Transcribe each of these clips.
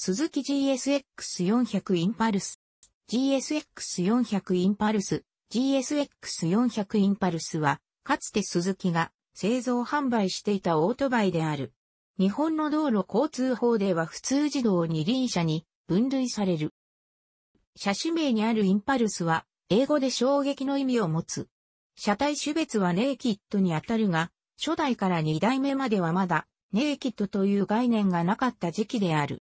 鈴木 GSX400 インパルス。GSX400 インパルス、GSX400 インパルスは、かつて鈴木が製造販売していたオートバイである。日本の道路交通法では普通自動二輪車に分類される。車種名にあるインパルスは、英語で衝撃の意味を持つ。車体種別はネイキッドにあたるが、初代から二代目まではまだ、ネイキッドという概念がなかった時期である。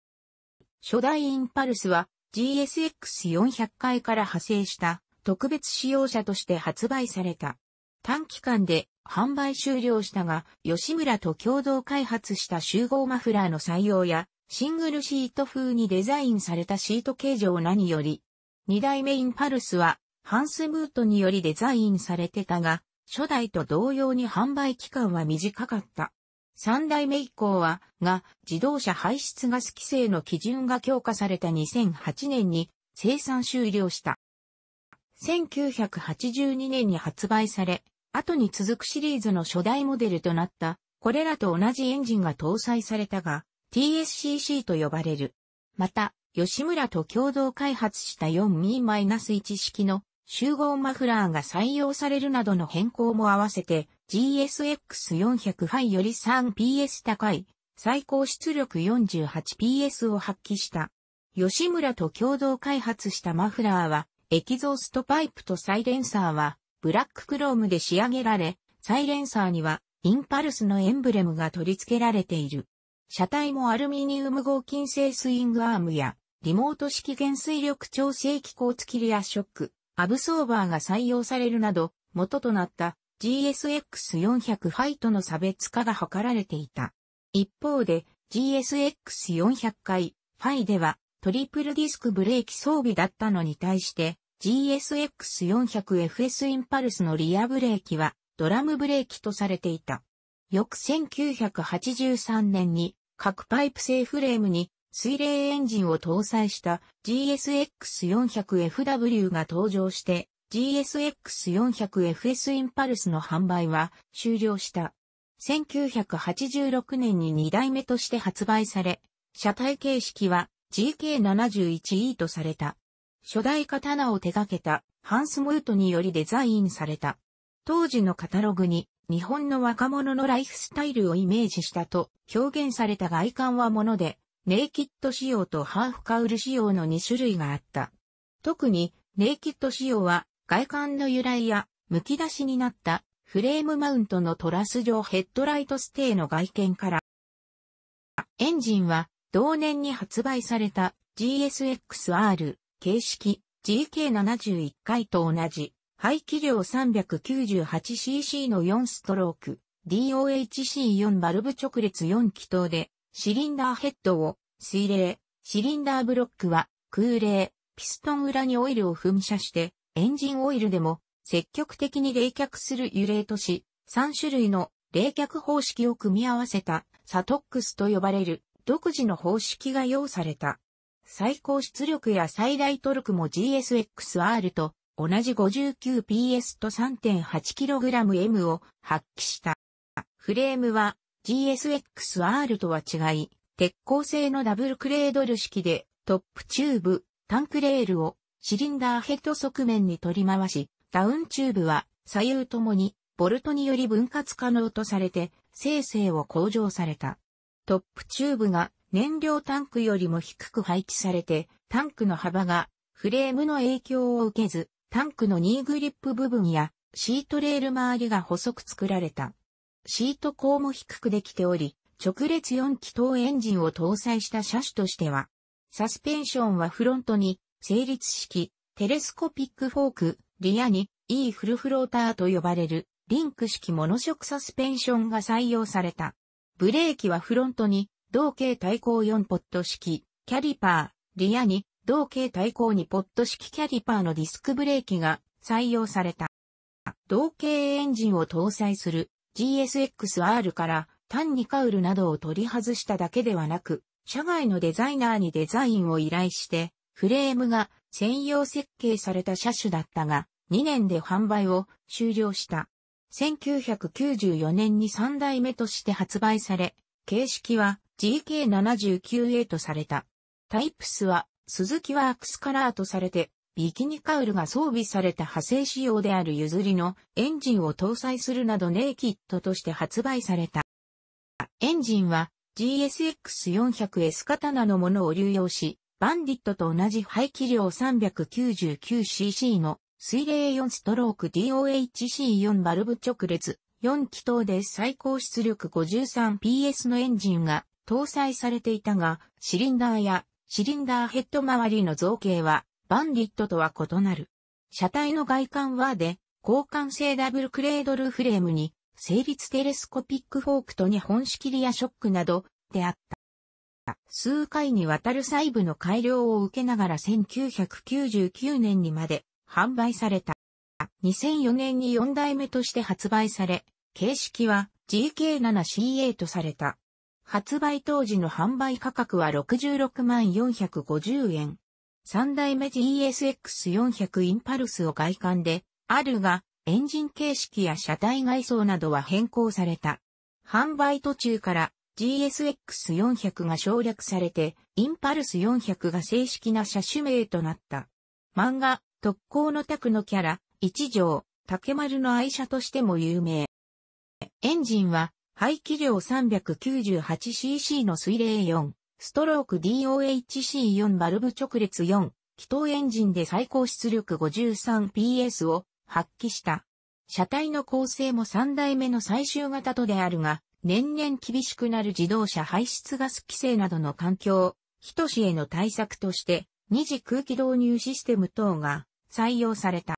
初代インパルスは GSX400 回から派生した特別使用車として発売された。短期間で販売終了したが、吉村と共同開発した集合マフラーの採用や、シングルシート風にデザインされたシート形状何より、二代目インパルスは、ハンスムートによりデザインされてたが、初代と同様に販売期間は短かった。三代目以降は、が、自動車排出ガス規制の基準が強化された2008年に生産終了した。1982年に発売され、後に続くシリーズの初代モデルとなった、これらと同じエンジンが搭載されたが、TSCC と呼ばれる。また、吉村と共同開発した4 e 1式の集合マフラーが採用されるなどの変更も合わせて GSX400 ハより 3PS 高い最高出力 48PS を発揮した。吉村と共同開発したマフラーはエキゾーストパイプとサイレンサーはブラッククロームで仕上げられ、サイレンサーにはインパルスのエンブレムが取り付けられている。車体もアルミニウム合金製スイングアームやリモート式減衰力調整機構付きリアショック、アブソーバーが採用されるなど、元となった GSX400 ハイとの差別化が図られていた。一方で GSX400 回ファイではトリプルディスクブレーキ装備だったのに対して GSX400FS インパルスのリアブレーキはドラムブレーキとされていた。翌1983年に各パイプ製フレームに水冷エンジンを搭載した GSX400FW が登場して GSX400FS インパルスの販売は終了した。1986年に2代目として発売され、車体形式は GK71E とされた。初代刀を手掛けたハンス・ムートによりデザインされた。当時のカタログに日本の若者のライフスタイルをイメージしたと表現された外観はもので、ネイキッド仕様とハーフカウル仕様の2種類があった。特に、ネイキッド仕様は、外観の由来や、剥き出しになったフレームマウントのトラス状ヘッドライトステーの外見から、エンジンは同年に発売された GSXR 形式 GK71 回と同じ排気量 398cc の4ストローク DOHC4 バルブ直列4気筒でシリンダーヘッドを水冷、シリンダーブロックは空冷、ピストン裏にオイルを噴射して、エンジンオイルでも積極的に冷却する油冷とし、3種類の冷却方式を組み合わせたサトックスと呼ばれる独自の方式が用された。最高出力や最大トルクも GSXR と同じ 59PS と 3.8kgM を発揮した。フレームは GSX-R とは違い、鉄鋼製のダブルクレードル式で、トップチューブ、タンクレールをシリンダーヘッド側面に取り回し、ダウンチューブは左右ともにボルトにより分割可能とされて、生成を向上された。トップチューブが燃料タンクよりも低く配置されて、タンクの幅がフレームの影響を受けず、タンクのニーグリップ部分やシートレール周りが細く作られた。シート高も低くできており、直列4気筒エンジンを搭載した車種としては、サスペンションはフロントに、成立式、テレスコピックフォーク、リアに、E フルフローターと呼ばれる、リンク式モノショクサスペンションが採用された。ブレーキはフロントに、同型対抗4ポット式、キャリパー、リアに、同型対抗2ポット式キャリパーのディスクブレーキが採用された。同型エンジンを搭載する GSX-R から単にカウルなどを取り外しただけではなく、社外のデザイナーにデザインを依頼して、フレームが専用設計された車種だったが、2年で販売を終了した。1994年に3代目として発売され、形式は GK79A とされた。タイプスはスズキワークスカラーとされてビキニカウルが装備された派生仕様である譲りのエンジンを搭載するなどネイキッドとして発売された。エンジンは GSX400S 刀のものを流用し、バンディットと同じ排気量 399cc の水冷4ストローク DOHC4 バルブ直列4気筒で最高出力 53PS のエンジンが搭載されていたが、シリンダーやシリンダーヘッド周りの造形はバンディットとは異なる。車体の外観はで、交換性ダブルクレードルフレームに、成立テレスコピックフォークと日本式リアショックなどであった。数回にわたる細部の改良を受けながら1999年にまで販売された。2004年に4代目として発売され、形式は GK7CA とされた。発売当時の販売価格は66万450円。3代目 GSX400 インパルスを外観で、あるが、エンジン形式や車体外装などは変更された。販売途中から GSX400 が省略されて、インパルス400が正式な車種名となった。漫画、特攻の宅のキャラ、一条、竹丸の愛車としても有名。エンジンは、排気量 398cc の水冷4。ストローク DOHC4 バルブ直列4、気筒エンジンで最高出力 53PS を発揮した。車体の構成も3代目の最終型とであるが、年々厳しくなる自動車排出ガス規制などの環境、ひとしへの対策として、二次空気導入システム等が採用された。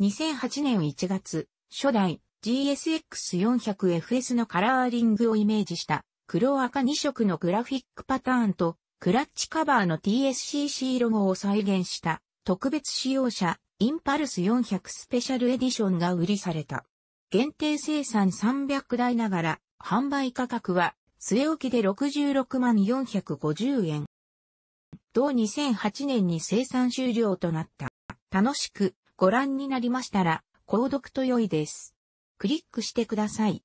2008年1月、初代 GSX400FS のカラーリングをイメージした黒赤2色のグラフィックパターンとクラッチカバーの TSCC ロゴを再現した特別使用者インパルス400スペシャルエディションが売りされた。限定生産300台ながら販売価格は据え置きで66万450円。同2008年に生産終了となった。楽しくご覧になりましたら、購読と良いです。クリックしてください。